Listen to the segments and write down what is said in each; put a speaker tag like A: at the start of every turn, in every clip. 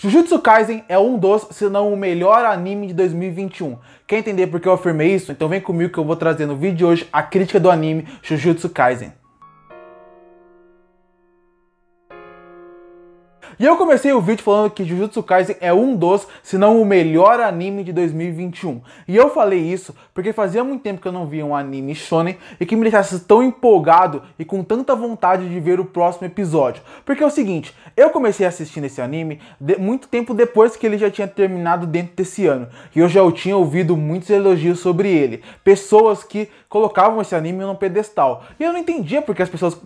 A: Jujutsu Kaisen é um dos, se não o melhor anime de 2021. Quer entender por que eu afirmei isso? Então vem comigo que eu vou trazer no vídeo de hoje a crítica do anime Jujutsu Kaisen. E eu comecei o vídeo falando que Jujutsu Kaisen é um dos, se não o melhor anime de 2021. E eu falei isso porque fazia muito tempo que eu não via um anime shonen e que me deixasse tão empolgado e com tanta vontade de ver o próximo episódio. Porque é o seguinte, eu comecei assistindo esse anime de, muito tempo depois que ele já tinha terminado dentro desse ano. E eu já tinha ouvido muitos elogios sobre ele. Pessoas que colocavam esse anime num pedestal. E eu não entendia porque as pessoas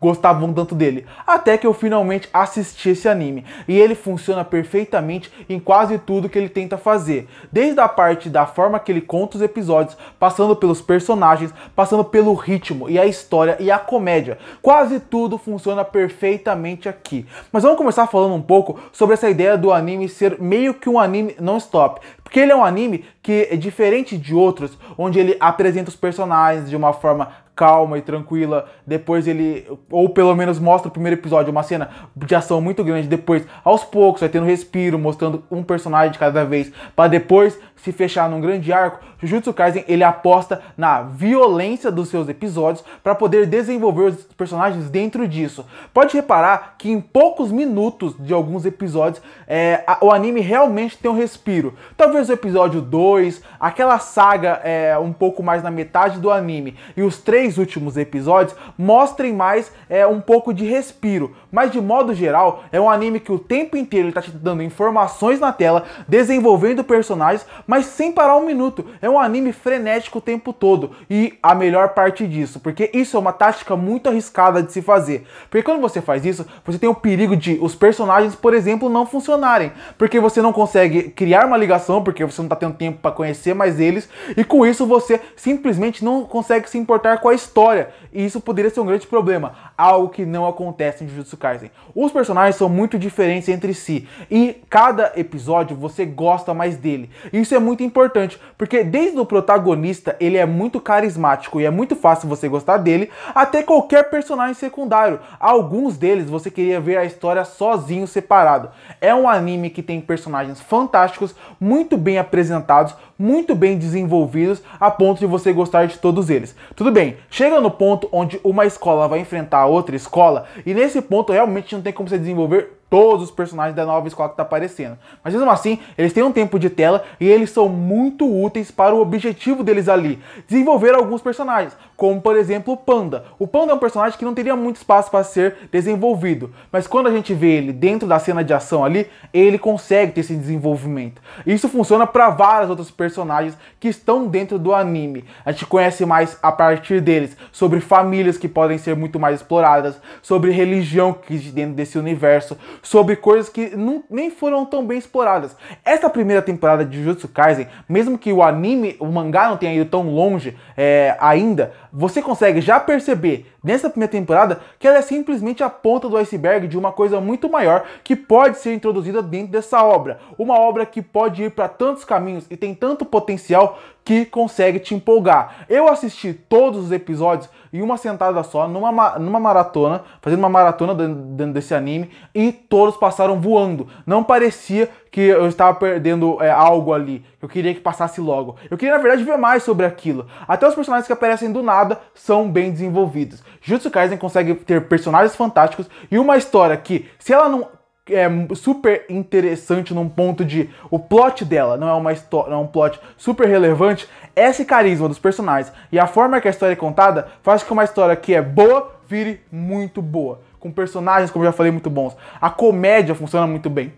A: gostavam tanto dele. Até que eu finalmente assisti esse anime. E ele funciona perfeitamente em quase tudo que ele tenta fazer. Desde a parte da forma que ele conta os episódios, passando pelos personagens, passando pelo ritmo e a história e a comédia. Quase tudo funciona perfeitamente aqui. Mas vamos começar falando um pouco sobre essa ideia do anime ser meio que um anime non-stop. Porque ele é um anime que é diferente de outros, onde ele apresenta os personagens de uma forma calma e tranquila. Depois ele, ou pelo menos mostra o primeiro episódio, uma cena de ação muito grande. Depois, aos poucos, vai tendo respiro, mostrando um personagem de cada vez, para depois se fechar num grande arco. Jujutsu Kaisen ele aposta na violência dos seus episódios para poder desenvolver os personagens dentro disso. Pode reparar que em poucos minutos de alguns episódios é, a, o anime realmente tem um respiro. Talvez o episódio 2, aquela saga é um pouco mais na metade do anime e os três três últimos episódios mostrem mais é, um pouco de respiro. Mas de modo geral, é um anime que o tempo inteiro ele tá te dando informações na tela, desenvolvendo personagens, mas sem parar um minuto. É um anime frenético o tempo todo. E a melhor parte disso, porque isso é uma tática muito arriscada de se fazer. Porque quando você faz isso, você tem o perigo de os personagens, por exemplo, não funcionarem, porque você não consegue criar uma ligação, porque você não tá tendo tempo para conhecer mais eles, e com isso você simplesmente não consegue se importar com a história. E isso poderia ser um grande problema algo que não acontece em Jujutsu Kaisen. Os personagens são muito diferentes entre si e cada episódio você gosta mais dele. Isso é muito importante, porque desde o protagonista, ele é muito carismático e é muito fácil você gostar dele, até qualquer personagem secundário. Alguns deles você queria ver a história sozinho separado. É um anime que tem personagens fantásticos, muito bem apresentados, muito bem desenvolvidos, a ponto de você gostar de todos eles. Tudo bem, chega no ponto onde uma escola vai enfrentar outra escola. E nesse ponto realmente não tem como você desenvolver todos os personagens da nova escola que tá aparecendo. Mas mesmo assim, eles têm um tempo de tela e eles são muito úteis para o objetivo deles ali, desenvolver alguns personagens, como por exemplo o Panda. O Panda é um personagem que não teria muito espaço para ser desenvolvido, mas quando a gente vê ele dentro da cena de ação ali, ele consegue ter esse desenvolvimento. Isso funciona para vários outros personagens que estão dentro do anime. A gente conhece mais a partir deles sobre famílias que podem ser muito mais exploradas, sobre religião que existe dentro desse universo, sobre coisas que não, nem foram tão bem exploradas. Essa primeira temporada de Jujutsu Kaisen, mesmo que o anime, o mangá não tenha ido tão longe é, ainda, você consegue já perceber nessa primeira temporada que ela é simplesmente a ponta do iceberg de uma coisa muito maior que pode ser introduzida dentro dessa obra. Uma obra que pode ir para tantos caminhos e tem tanto potencial que consegue te empolgar. Eu assisti todos os episódios em uma sentada só, numa, numa maratona, fazendo uma maratona dentro desse anime, e todos passaram voando. Não parecia que eu estava perdendo é, algo ali. Eu queria que passasse logo. Eu queria, na verdade, ver mais sobre aquilo. Até os personagens que aparecem do nada são bem desenvolvidos. Jutsu Kaisen consegue ter personagens fantásticos e uma história que, se ela não é super interessante num ponto de o plot dela não é uma história, é um plot super relevante. Esse carisma dos personagens e a forma que a história é contada faz com que uma história que é boa vire muito boa, com personagens como eu já falei muito bons. A comédia funciona muito bem.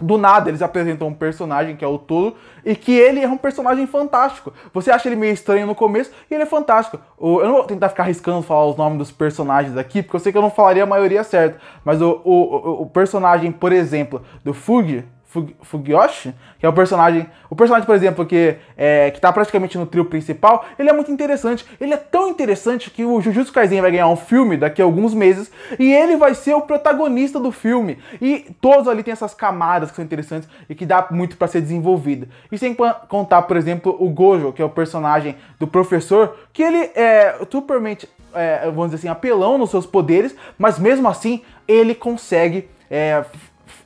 A: Do nada eles apresentam um personagem que é o Tolo e que ele é um personagem fantástico. Você acha ele meio estranho no começo e ele é fantástico. Eu não vou tentar ficar arriscando falar os nomes dos personagens aqui, porque eu sei que eu não falaria a maioria certa. Mas o, o, o personagem, por exemplo, do Fugue, Fugioshi, que é o personagem. O personagem, por exemplo, que, é, que tá praticamente no trio principal, ele é muito interessante. Ele é tão interessante que o Jujutsu Kaisen vai ganhar um filme daqui a alguns meses e ele vai ser o protagonista do filme. E todos ali tem essas camadas que são interessantes e que dá muito para ser desenvolvida. E sem contar, por exemplo, o Gojo, que é o personagem do professor, que ele é supermente, é, vamos dizer assim, apelão nos seus poderes, mas mesmo assim ele consegue. É,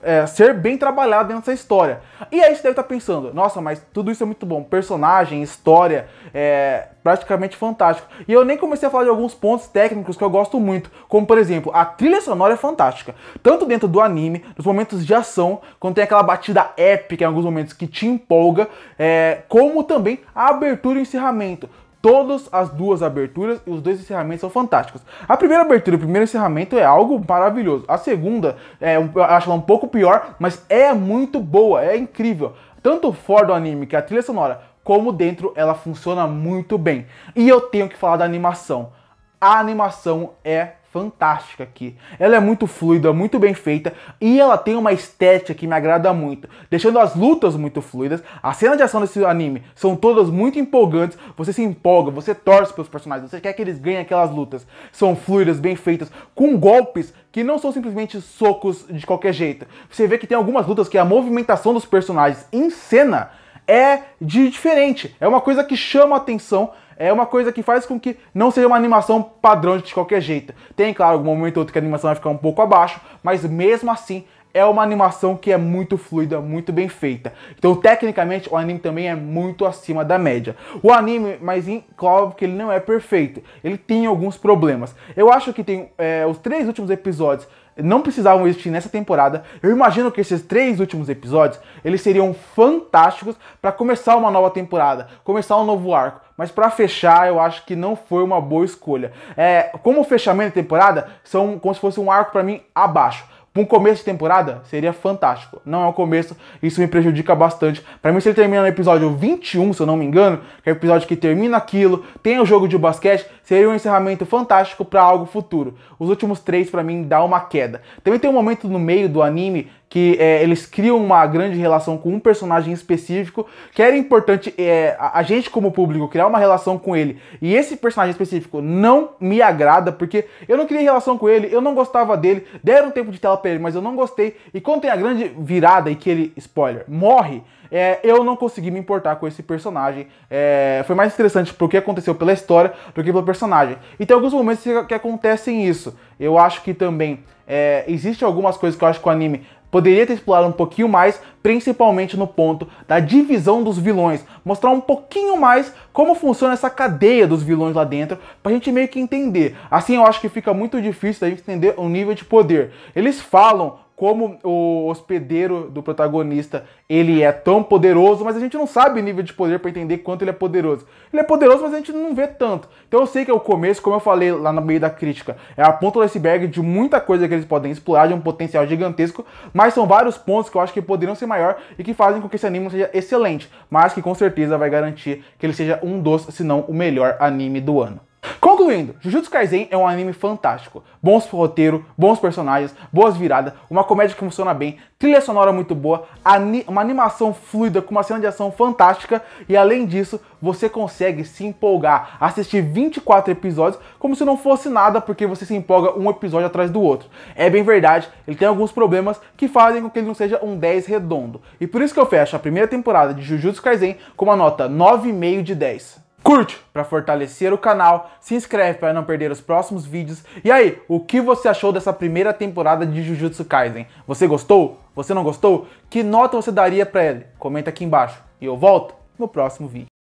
A: é, ser bem trabalhado dentro dessa história. E aí você deve estar tá pensando, nossa, mas tudo isso é muito bom. Personagem, história, é praticamente fantástico. E eu nem comecei a falar de alguns pontos técnicos que eu gosto muito, como por exemplo, a trilha sonora é fantástica. Tanto dentro do anime, nos momentos de ação, quando tem aquela batida épica em alguns momentos que te empolga, é, como também a abertura e o encerramento. Todas as duas aberturas e os dois encerramentos são fantásticos. A primeira abertura e o primeiro encerramento é algo maravilhoso. A segunda, é, eu acho ela um pouco pior, mas é muito boa, é incrível. Tanto fora do anime que é a trilha sonora, como dentro ela funciona muito bem. E eu tenho que falar da animação. A animação é fantástica aqui. Ela é muito fluida, muito bem feita e ela tem uma estética que me agrada muito, deixando as lutas muito fluidas. As cenas de ação desse anime são todas muito empolgantes. Você se empolga, você torce pelos personagens, você quer que eles ganhem aquelas lutas. São fluidas, bem feitas, com golpes que não são simplesmente socos de qualquer jeito. Você vê que tem algumas lutas que a movimentação dos personagens em cena é de diferente. É uma coisa que chama atenção, é uma coisa que faz com que não seja uma animação padrão de qualquer jeito. Tem, claro, algum momento ou outro que a animação vai ficar um pouco abaixo, mas mesmo assim é uma animação que é muito fluida, muito bem feita. Então, tecnicamente, o anime também é muito acima da média. O anime, mas claro que ele não é perfeito. Ele tem alguns problemas. Eu acho que tem é, os três últimos episódios não precisavam existir nessa temporada. Eu imagino que esses três últimos episódios eles seriam fantásticos para começar uma nova temporada, começar um novo arco. Mas para fechar, eu acho que não foi uma boa escolha. É, como fechamento de temporada, são como se fosse um arco para mim abaixo. Para um começo de temporada, seria fantástico. Não é o começo, isso me prejudica bastante. Para mim, se ele termina no episódio 21, se eu não me engano, que é o episódio que termina aquilo, tem o jogo de basquete, seria um encerramento fantástico para algo futuro. Os últimos três, para mim, dá uma queda. Também tem um momento no meio do anime que é, eles criam uma grande relação com um personagem específico, que era importante é, a gente, como público, criar uma relação com ele. E esse personagem específico não me agrada, porque eu não criei relação com ele, eu não gostava dele, deram tempo de tela pra ele, mas eu não gostei. E quando tem a grande virada e que ele, spoiler, morre, é, eu não consegui me importar com esse personagem. É, foi mais interessante porque que aconteceu pela história do que pelo personagem. E tem alguns momentos que acontecem isso. Eu acho que também é, existe algumas coisas que eu acho que o anime Poderia ter explorado um pouquinho mais, principalmente no ponto da divisão dos vilões, mostrar um pouquinho mais como funciona essa cadeia dos vilões lá dentro, pra gente meio que entender. Assim eu acho que fica muito difícil da gente entender o nível de poder. Eles falam como o hospedeiro do protagonista ele é tão poderoso, mas a gente não sabe o nível de poder para entender quanto ele é poderoso. Ele é poderoso, mas a gente não vê tanto. Então eu sei que é o começo, como eu falei lá no meio da crítica, é a ponta do iceberg de muita coisa que eles podem explorar, de um potencial gigantesco, mas são vários pontos que eu acho que poderiam ser maior e que fazem com que esse anime seja excelente, mas que com certeza vai garantir que ele seja um dos, se não o melhor anime do ano. Concluindo, Jujutsu Kaisen é um anime fantástico. Bons roteiro, bons personagens, boas viradas, uma comédia que funciona bem, trilha sonora muito boa, ani uma animação fluida com uma cena de ação fantástica e além disso, você consegue se empolgar, assistir 24 episódios como se não fosse nada porque você se empolga um episódio atrás do outro. É bem verdade, ele tem alguns problemas que fazem com que ele não seja um 10 redondo. E por isso que eu fecho a primeira temporada de Jujutsu Kaisen com uma nota 9,5 de 10. Curte para fortalecer o canal, se inscreve para não perder os próximos vídeos. E aí, o que você achou dessa primeira temporada de Jujutsu Kaisen? Você gostou? Você não gostou? Que nota você daria para ele? Comenta aqui embaixo e eu volto no próximo vídeo.